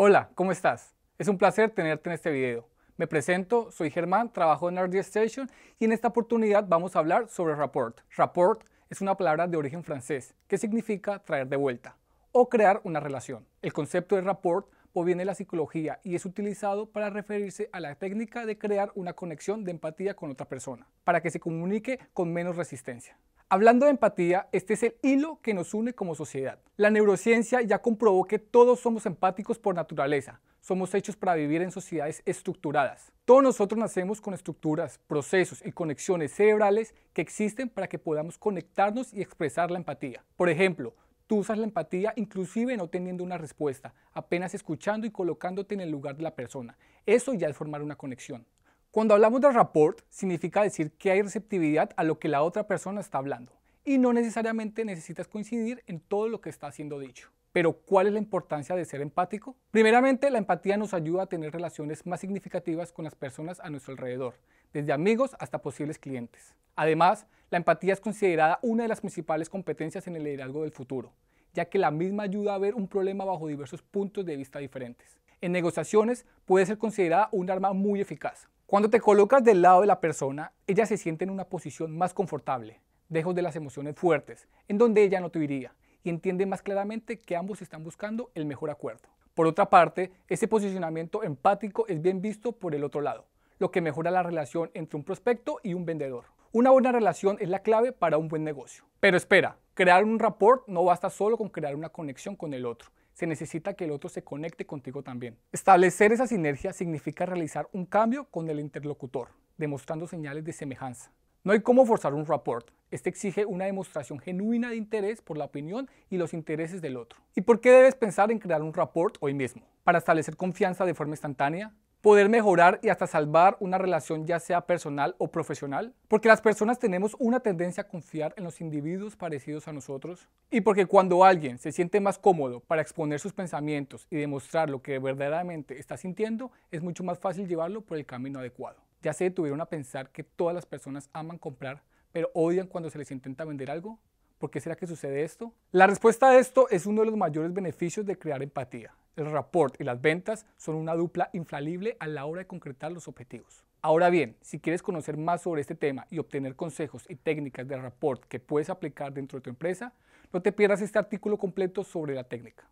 Hola, ¿cómo estás? Es un placer tenerte en este video. Me presento, soy Germán, trabajo en RD Station y en esta oportunidad vamos a hablar sobre rapport. Rapport es una palabra de origen francés que significa traer de vuelta o crear una relación. El concepto de rapport proviene de la psicología y es utilizado para referirse a la técnica de crear una conexión de empatía con otra persona, para que se comunique con menos resistencia. Hablando de empatía, este es el hilo que nos une como sociedad. La neurociencia ya comprobó que todos somos empáticos por naturaleza. Somos hechos para vivir en sociedades estructuradas. Todos nosotros nacemos con estructuras, procesos y conexiones cerebrales que existen para que podamos conectarnos y expresar la empatía. Por ejemplo, Tú usas la empatía inclusive no teniendo una respuesta, apenas escuchando y colocándote en el lugar de la persona. Eso ya es formar una conexión. Cuando hablamos de rapport, significa decir que hay receptividad a lo que la otra persona está hablando y no necesariamente necesitas coincidir en todo lo que está siendo dicho. Pero ¿cuál es la importancia de ser empático? Primeramente, la empatía nos ayuda a tener relaciones más significativas con las personas a nuestro alrededor, desde amigos hasta posibles clientes. Además, la empatía es considerada una de las principales competencias en el liderazgo del futuro, ya que la misma ayuda a ver un problema bajo diversos puntos de vista diferentes. En negociaciones puede ser considerada un arma muy eficaz, cuando te colocas del lado de la persona, ella se siente en una posición más confortable, lejos de las emociones fuertes, en donde ella no te iría, y entiende más claramente que ambos están buscando el mejor acuerdo. Por otra parte, ese posicionamiento empático es bien visto por el otro lado, lo que mejora la relación entre un prospecto y un vendedor. Una buena relación es la clave para un buen negocio. Pero espera, crear un rapport no basta solo con crear una conexión con el otro, se necesita que el otro se conecte contigo también. Establecer esa sinergia significa realizar un cambio con el interlocutor, demostrando señales de semejanza. No hay cómo forzar un rapport. Este exige una demostración genuina de interés por la opinión y los intereses del otro. ¿Y por qué debes pensar en crear un rapport hoy mismo? Para establecer confianza de forma instantánea, poder mejorar y hasta salvar una relación ya sea personal o profesional? Porque las personas tenemos una tendencia a confiar en los individuos parecidos a nosotros y porque cuando alguien se siente más cómodo para exponer sus pensamientos y demostrar lo que verdaderamente está sintiendo, es mucho más fácil llevarlo por el camino adecuado. Ya se detuvieron a pensar que todas las personas aman comprar, pero odian cuando se les intenta vender algo. ¿Por qué será que sucede esto? La respuesta a esto es uno de los mayores beneficios de crear empatía el report y las ventas son una dupla infalible a la hora de concretar los objetivos. Ahora bien, si quieres conocer más sobre este tema y obtener consejos y técnicas de report que puedes aplicar dentro de tu empresa, no te pierdas este artículo completo sobre la técnica.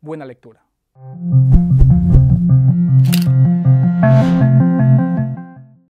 Buena lectura.